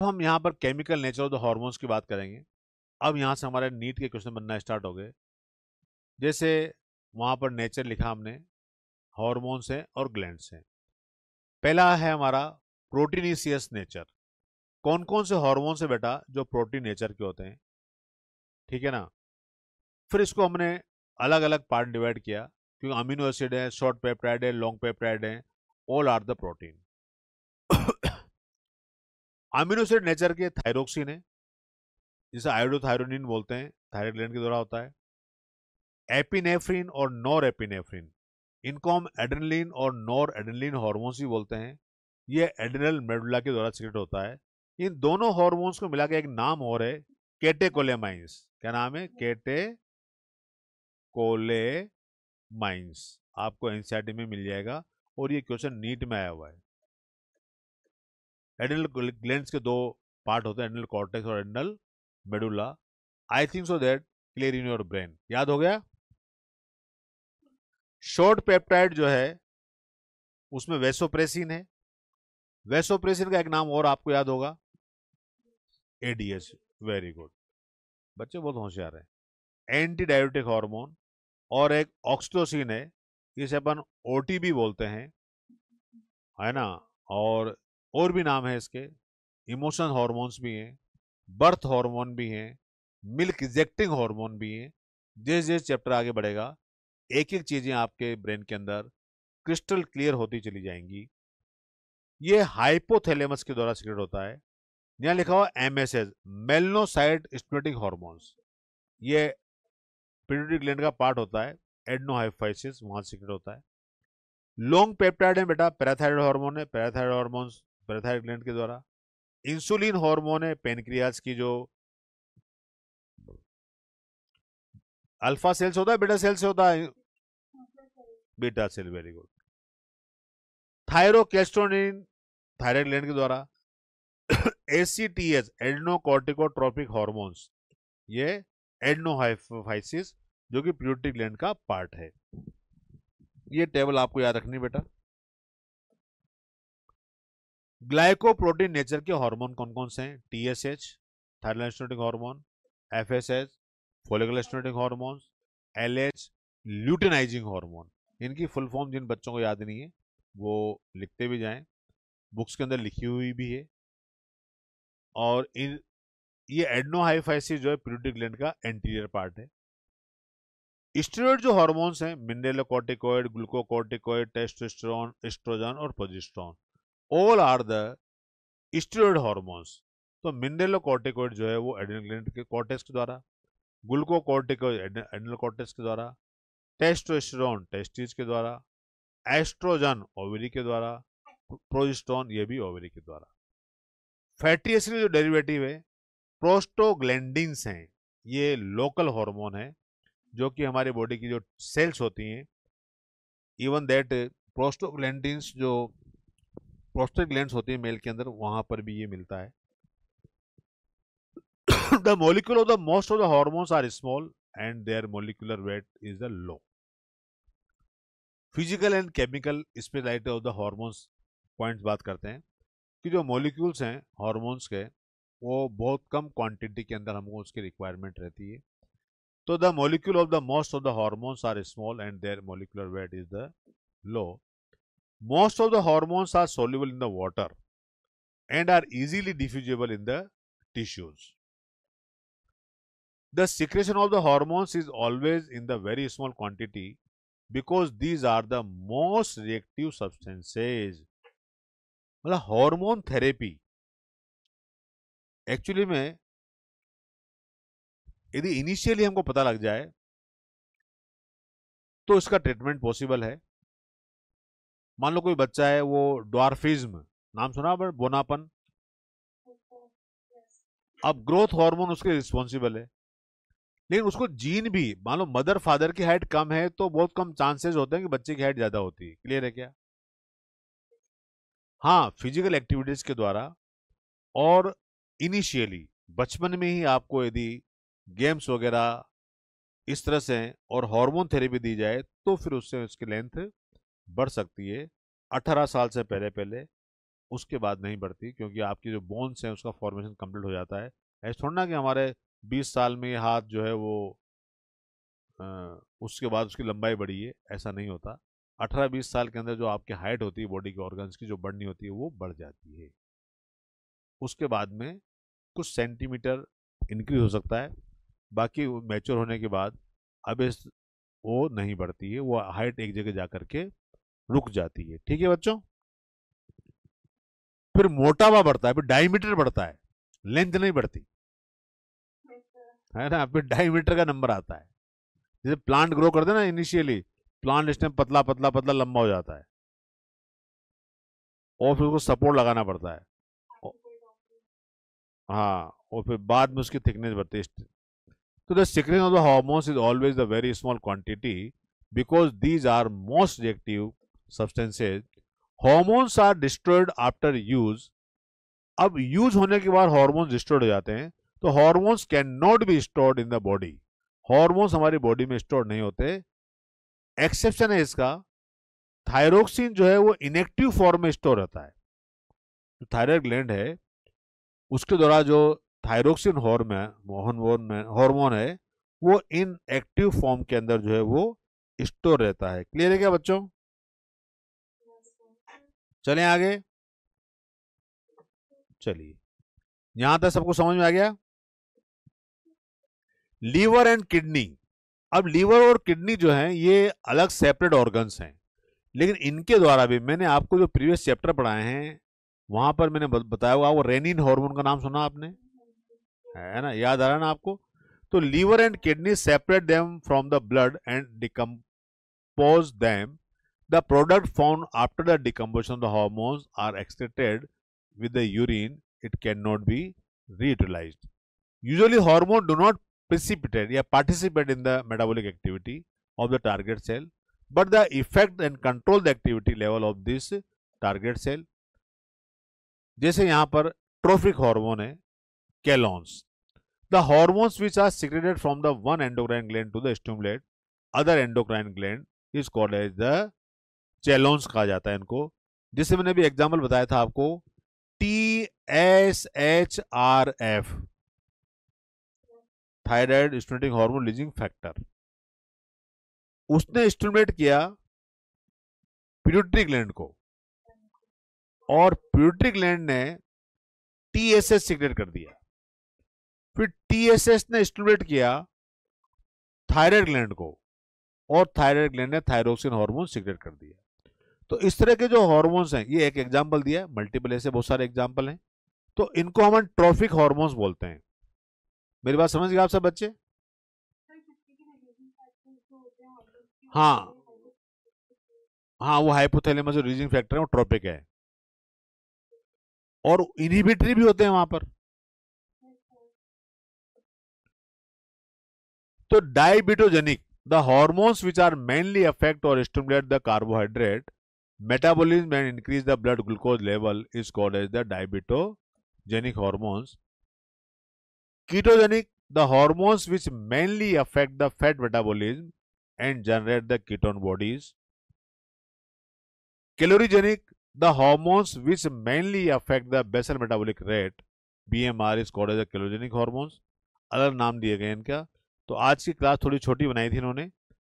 अब हम यहाँ पर chemical nature of the hormones की बात करेंगे अब यहाँ से हमारे नीट के क्वेश्चन बनना स्टार्ट हो गए जैसे वहाँ पर नेचर लिखा हमने हॉर्मोन्स हैं और ग्लैंड्स हैं पहला है हमारा प्रोटीनिशियस नेचर कौन कौन से हॉर्मोन्स है बेटा जो प्रोटीन नेचर के होते हैं ठीक है ना फिर इसको हमने अलग अलग पार्ट डिवाइड किया क्योंकि अमीनो एसिड है शॉर्ट पेप्टाइड है लॉन्ग पेप्टाइड है all are the protein amino acid nature के थायरोक्सिन है जिसे आयोडोथायरोनिन बोलते हैं थायराइड ग्लैंड के द्वारा होता है एपिनेफ्रिन और नॉर एपिनेफ्रिन इनको हम एड्रेनलिन और नॉर एड्रेनलिन हॉर्मोन्स भी बोलते हैं ये एड्रेनल मेडुला के द्वारा सिक्रेट होता है इन दोनों हॉर्मोन्स को मिला के एक नाम और है केटेकोलेमाइंस क्या नाम है केटे कोले आपको एनसीआरटी में मिल जाएगा और ये क्वेश्चन नीट में आया हुआ है एडनल ग्लैंड के दो पार्ट होते हैं एडनल कॉर्टेक्स और adrenal medulla I think so that clear in your brain याद हो गया शॉर्ट पेप्टाइड जो है उसमें वेसोप्रेसिन है वेसोप्रेसिन का एक नाम और आपको याद होगा एडीएस वेरी गुड बच्चे बहुत होशियार हैं एंटी डायोटिक हार्मोन और एक ऑक्सीटोसिन है जिसे अपन ओटीबी बोलते हैं है ना और और भी नाम है इसके इमोशन हॉर्मोन्स भी हैं बर्थ हॉर्मोन भी हैं मिल्क इजेक्टिंग हॉर्मोन भी हैं जैसे जिस चैप्टर आगे बढ़ेगा एक एक चीज़ें आपके ब्रेन के अंदर क्रिस्टल क्लियर होती चली जाएंगी ये हाइपोथैलेमस के द्वारा सिक्रेट होता है यहाँ लिखा हुआ एम एस एस मेलनोसाइड स्टोटिक हॉर्मोन्स ये पीडियोटिक ग्लैंड का पार्ट होता है एडनोहाइफाइसिस वहाँ सिक्रेट होता है लॉन्ग पेप्टाइड है बेटा पैराथाइड हार्मोन है पैराथाइड हार्मोन्स पैराथायड ग्लैंड के द्वारा इंसुलिन हार्मोन है पेनक्रियाज की जो अल्फा सेल्स होता है बीटा सेल्स होता है beta cell very good thyrocalcitonin thyroid gland के द्वारा एसीटीएस एडनोकॉर्टिकोट्रोपिक हॉर्मोन्स ये एडनोहाइफाइसिस जो कि प्यूटिक ग्लैंड का पार्ट है ये टेबल आपको याद रखनी बेटा ग्लाइकोप्रोटीन नेचर के हार्मोन कौन कौन से हैं T S H thyroid stimulating hormone F S H follicle stimulating hormone L H luteinizing hormone इनकी फुल फॉर्म जिन बच्चों को याद नहीं है वो लिखते भी जाएं बुक्स के अंदर लिखी हुई भी है और इन ये एडनोहाइफाइसिस जो है प्यूटिक का एंटीरियर पार्ट है स्टेरॉयड जो हार्मोन्स हैं मिनरलोकॉर्टिकॉइड ग्लूकोकॉर्टिकॉइड टेस्टोस्टेरॉन एस्ट्रोजन और progesterone all are the steroid hormones तो कॉर्टिकोइड जो है वो एडिनल के कॉर्टेक्स के द्वारा ग्लूको एडिनल कॉर्टेक्स के द्वारा टेस्टोस्टेरोन टेस्टिस के द्वारा एस्ट्रोजन ओवरी के द्वारा प्रोजिस्टोन ये भी ओवरी के द्वारा फैटी एसिड जो डेरिवेटिव है प्रोस्टोग्लैंडिन्स हैं ये लोकल हार्मोन है जो कि हमारे बॉडी की जो सेल्स होती हैं इवन दैट प्रोस्टोग्लैंडिन्स जो प्रोस्टेट ग्लैंड होती है मेल के अंदर वहां पर भी ये मिलता है the molecule of the most of the hormones are small and their molecular weight is the low physical and chemical speciality of the hormones point बात करते हैं कि जो मोलिक्यूल्स हैं हॉर्मोन्स के वो बहुत कम क्वांटिटी के अंदर हमको उसकी रिक्वायरमेंट रहती है तो the molecule of the most of the hormones are small and their molecular weight is the low Most of the hormones are soluble in the water and are easily diffusible in the tissues. The secretion of the hormones is always in the very small quantity because these are the most reactive substances. matlab hormone therapy actually में यदि initially हमको पता लग जाए तो इसका treatment possible है मान लो कोई बच्चा है वो डॉर्फिज्म नाम सुना बट बोनापन अब ग्रोथ हार्मोन उसके रिस्पॉन्सिबल है लेकिन उसको जीन भी मान लो मदर फादर की हाइट कम है तो बहुत कम चांसेस होते हैं कि बच्चे की हाइट ज्यादा होती है क्लियर है क्या हाँ फिजिकल एक्टिविटीज के द्वारा और इनिशियली बचपन में ही आपको यदि गेम्स वगैरह इस तरह से और हार्मोन थेरेपी दी जाए तो फिर उससे उसकी लेंथ बढ़ सकती है अठारह साल से हाँ। पहले पहले उसके बाद नहीं बढ़ती क्योंकि आपकी जो बोन्स हैं उसका फॉर्मेशन कम्प्लीट हो जाता है ऐसे थोड़ा ना कि हमारे बीस साल में ये हाथ जो है वो आ, उसके बाद उसकी लंबाई बढ़ी है ऐसा नहीं होता अठारह बीस साल के अंदर जो आपकी हाइट होती है बॉडी के ऑर्गन्स की जो बढ़नी होती है वो बढ़ जाती है उसके बाद में कुछ सेंटीमीटर इंक्रीज हो सकता है बाकी मैच्योर होने के बाद अब इस वो नहीं बढ़ती है वो हाइट एक जगह जा कर के रुक जाती है ठीक है बच्चों फिर मोटावा बढ़ता है फिर डायमीटर बढ़ता है लेंथ नहीं बढ़ती है ना फिर डायमीटर का नंबर आता है जैसे प्लांट ग्रो करते ना इनिशियली प्लांट इस टाइम पतला पतला पतला लंबा हो जाता है और फिर उसको सपोर्ट लगाना पड़ता है हाँ और फिर बाद में उसकी थिकनेस बढ़ती है तो the secretion of the hormones is always the very small quantity because these are most reactive substances hormones are destroyed after use अब यूज होने के बाद हॉर्मोन्स डिस्ट्रॉयड हो जाते हैं तो hormones can not be stored in the body hormones हमारी body में स्टोर नहीं होते एक्सेप्शन है इसका थायरोक्सिन जो है वो इनेक्टिव फॉर्म में स्टोर रहता है जो थायराइड ग्लैंड है उसके द्वारा जो थायरोक्सिन हॉर्मोन हॉर्मोन है वो इनएक्टिव फॉर्म के अंदर जो है वो स्टोर रहता है क्लियर है क्या बच्चों चले आगे चलिए यहां तक सबको समझ में आ गया लीवर एंड किडनी अब लीवर और किडनी जो है ये अलग सेपरेट ऑर्गन्स हैं लेकिन इनके द्वारा भी मैंने आपको जो प्रीवियस चैप्टर पढ़ाए हैं वहां पर मैंने बताया हुआ वो रेनिन हार्मोन का नाम सुना आपने है ना याद आ रहा ना आपको तो liver and kidney separate them from the blood and decompose them The product found after the decomposition of the hormones are excreted with the urine, it cannot be reutilized. Usually hormone do not precipitate or participate in the metabolic activity of the target cell, but the effect and control the activity level of this target cell. जैसे यहाँ पर trophic hormone है कैलॉन्स The hormones which are secreted from the one endocrine gland to the stimulate other endocrine gland is called as the चैलोन्स कहा जाता है इनको जिससे मैंने भी एग्जाम्पल बताया था आपको T S H R F thyroid stimulating hormone releasing factor उसने स्टूडेंट किया प्यूट्रिक लैंड को और प्यूट्रिक लैंड ने टीएसएस सिग्नेट कर दिया फिर टीएसएस ने स्टूडेंट किया थायराइड ग्लैंड को और थायराइड ग्लैंड ने थायरोक्सिन हार्मोन सिग्नेट कर दिया तो इस तरह के जो हॉर्मोन्स हैं ये एक एग्जाम्पल दिया है मल्टीपल ऐसे बहुत सारे एग्जाम्पल हैं तो इनको हम ट्रॉफिक हॉर्मोन्स बोलते हैं मेरी बात समझ गए आप सब बच्चे हाँ हाँ वो हाइपोथेलेमस जो रीजिंग फैक्टर है वो ट्रॉपिक है और इनिबिटरी भी होते हैं वहां पर तो diabetogenic the hormones which are mainly affect और stimulate the carbohydrate Metabolism and increase the blood glucose level is called as the diabetogenic hormones. Ketogenic, the hormones which mainly affect the fat metabolism and generate the ketone bodies. Calorigenic, the hormones which mainly affect the basal metabolic rate, BMR is called as the calorigenic hormones. other naam diye gaye hain kya to aaj ki class thodi choti banayi thi inhone